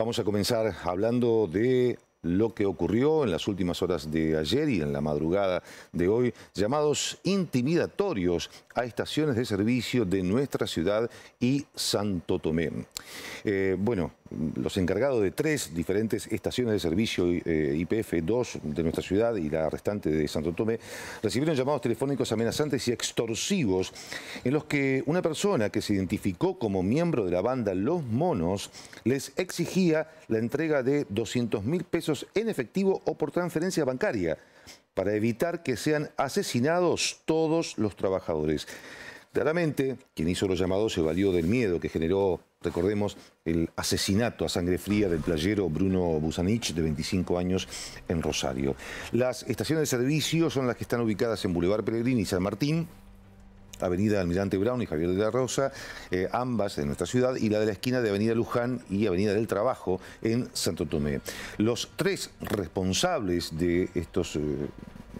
Vamos a comenzar hablando de lo que ocurrió en las últimas horas de ayer y en la madrugada de hoy, llamados intimidatorios a estaciones de servicio de nuestra ciudad y Santo Tomé. Eh, bueno, los encargados de tres diferentes estaciones de servicio eh, IPF, 2 de nuestra ciudad y la restante de Santo Tomé, recibieron llamados telefónicos amenazantes y extorsivos en los que una persona que se identificó como miembro de la banda Los Monos les exigía la entrega de 200 mil pesos en efectivo o por transferencia bancaria para evitar que sean asesinados todos los trabajadores. Claramente, quien hizo los llamados se valió del miedo que generó, recordemos, el asesinato a sangre fría del playero Bruno Busanich, de 25 años, en Rosario. Las estaciones de servicio son las que están ubicadas en Boulevard Pellegrini y San Martín, Avenida Almirante Brown y Javier de la Rosa, eh, ambas en nuestra ciudad, y la de la esquina de Avenida Luján y Avenida del Trabajo en Santo Tomé. Los tres responsables de estos eh,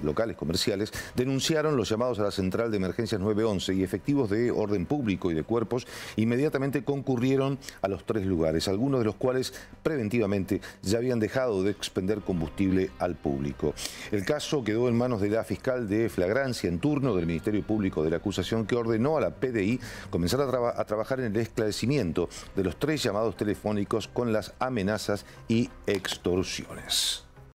locales comerciales denunciaron los llamados a la central de emergencias 911 y efectivos de orden público y de cuerpos inmediatamente concurrieron a los tres lugares, algunos de los cuales preventivamente ya habían dejado de expender combustible al público. El caso quedó en manos de la fiscal de flagrancia en turno del Ministerio Público de la acusación que ordenó a la PDI comenzar a, trabajar en el esclarecimiento de los tres llamados telefónicos con las amenazas y extorsiones.